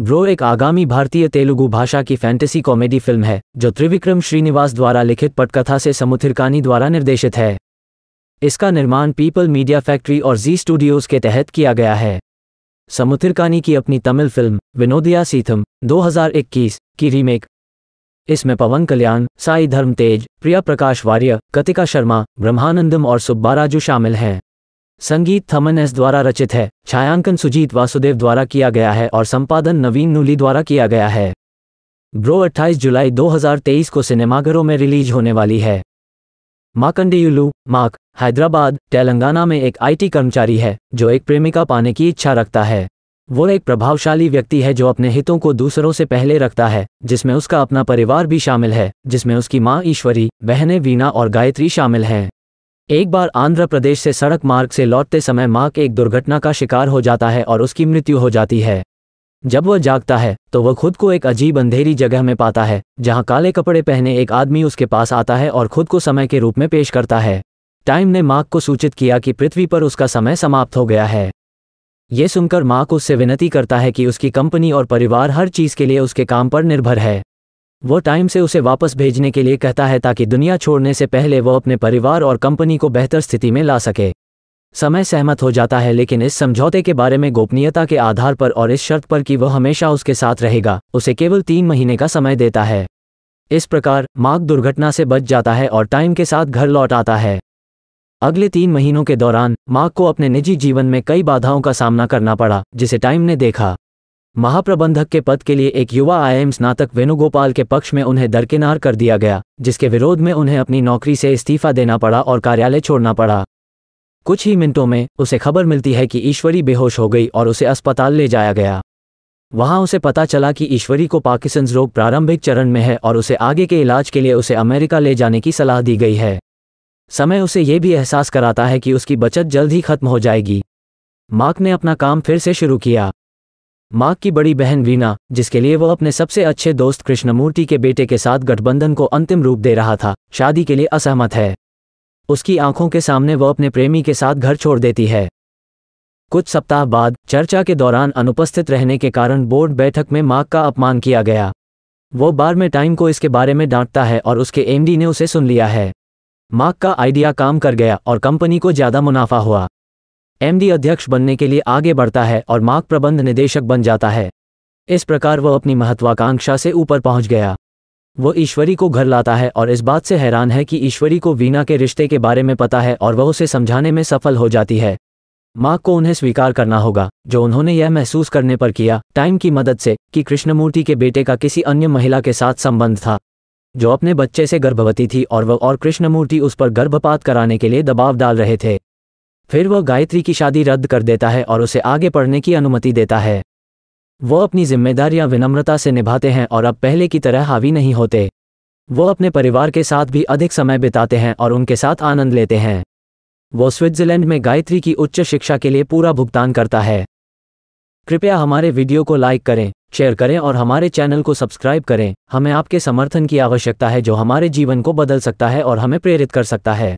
bro एक आगामी भारतीय तेलुगु भाषा की फैंटेसी कॉमेडी फिल्म है जो त्रिविक्रम श्रीनिवास द्वारा लिखित पटकथा से समुथिरकानी द्वारा निर्देशित है इसका निर्माण पीपल मीडिया फैक्ट्री और जी स्टूडियोज के तहत किया गया है समुथिरकानी की अपनी तमिल फिल्म विनोदिया सीथम 2021 की रीमेक इसमें पवन कल्याण साई धर्म तेज प्रिया प्रकाश वार्य कतिका शर्मा ब्रह्मानंदम और सुब्बाराजू शामिल हैं संगीत थमन एस द्वारा रचित है छायांकन सुजीत वासुदेव द्वारा किया गया है और संपादन नवीन नूली द्वारा किया गया है ब्रो 28 जुलाई 2023 को सिनेमाघरों में रिलीज होने वाली है माकंडेयुलू माक हैदराबाद तेलंगाना में एक आईटी कर्मचारी है जो एक प्रेमिका पाने की इच्छा रखता है वो एक प्रभावशाली व्यक्ति है जो अपने हितों को दूसरों से पहले रखता है जिसमें उसका अपना परिवार भी शामिल है जिसमें उसकी माँ ईश्वरी बहनें वीणा और गायत्री शामिल हैं एक बार आंध्र प्रदेश से सड़क मार्ग से लौटते समय मार्क एक दुर्घटना का शिकार हो जाता है और उसकी मृत्यु हो जाती है जब वह जागता है तो वह खुद को एक अजीब अंधेरी जगह में पाता है जहां काले कपड़े पहने एक आदमी उसके पास आता है और खुद को समय के रूप में पेश करता है टाइम ने मार्क को सूचित किया कि पृथ्वी पर उसका समय समाप्त हो गया है ये सुनकर मार्क उससे विनती करता है कि उसकी कंपनी और परिवार हर चीज के लिए उसके काम पर निर्भर है वो टाइम से उसे वापस भेजने के लिए कहता है ताकि दुनिया छोड़ने से पहले वह अपने परिवार और कंपनी को बेहतर स्थिति में ला सके समय सहमत हो जाता है लेकिन इस समझौते के बारे में गोपनीयता के आधार पर और इस शर्त पर कि वह हमेशा उसके साथ रहेगा उसे केवल तीन महीने का समय देता है इस प्रकार मार्ग दुर्घटना से बच जाता है और टाइम के साथ घर लौट आता है अगले तीन महीनों के दौरान मार्ग को अपने निजी जीवन में कई बाधाओं का सामना करना पड़ा जिसे टाइम ने देखा महाप्रबंधक के पद के लिए एक युवा आईएम स्नातक वेणुगोपाल के पक्ष में उन्हें दरकिनार कर दिया गया जिसके विरोध में उन्हें अपनी नौकरी से इस्तीफा देना पड़ा और कार्यालय छोड़ना पड़ा कुछ ही मिनटों में उसे खबर मिलती है कि ईश्वरी बेहोश हो गई और उसे अस्पताल ले जाया गया वहां उसे पता चला कि ईश्वरी को पार्किसन रोग प्रारंभिक चरण में है और उसे आगे के इलाज के लिए उसे अमेरिका ले जाने की सलाह दी गई है समय उसे यह भी एहसास कराता है कि उसकी बचत जल्द ही खत्म हो जाएगी मार्क ने अपना काम फिर से शुरू किया मार्क की बड़ी बहन वीना जिसके लिए वो अपने सबसे अच्छे दोस्त कृष्णमूर्ति के बेटे के साथ गठबंधन को अंतिम रूप दे रहा था शादी के लिए असहमत है उसकी आंखों के सामने वो अपने प्रेमी के साथ घर छोड़ देती है कुछ सप्ताह बाद चर्चा के दौरान अनुपस्थित रहने के कारण बोर्ड बैठक में मार्क का अपमान किया गया वो बार में टाइम को इसके बारे में डांटता है और उसके एमडी ने उसे सुन लिया है मार्क का आइडिया काम कर गया और कंपनी को ज्यादा मुनाफा हुआ एमडी अध्यक्ष बनने के लिए आगे बढ़ता है और मार्ग प्रबंध निदेशक बन जाता है इस प्रकार वह अपनी महत्वाकांक्षा से ऊपर पहुंच गया वह ईश्वरी को घर लाता है और इस बात से हैरान है कि ईश्वरी को वीना के रिश्ते के बारे में पता है और वह उसे समझाने में सफल हो जाती है माँ को उन्हें स्वीकार करना होगा जो उन्होंने यह महसूस करने पर किया टाइम की मदद से कि कृष्णमूर्ति के बेटे का किसी अन्य महिला के साथ संबंध था जो अपने बच्चे से गर्भवती थी और वह और कृष्णमूर्ति उस पर गर्भपात कराने के लिए दबाव डाल रहे थे फिर वह गायत्री की शादी रद्द कर देता है और उसे आगे पढ़ने की अनुमति देता है वह अपनी जिम्मेदारियां विनम्रता से निभाते हैं और अब पहले की तरह हावी नहीं होते वह अपने परिवार के साथ भी अधिक समय बिताते हैं और उनके साथ आनंद लेते हैं वो स्विट्जरलैंड में गायत्री की उच्च शिक्षा के लिए पूरा भुगतान करता है कृपया हमारे वीडियो को लाइक करें शेयर करें और हमारे चैनल को सब्सक्राइब करें हमें आपके समर्थन की आवश्यकता है जो हमारे जीवन को बदल सकता है और हमें प्रेरित कर सकता है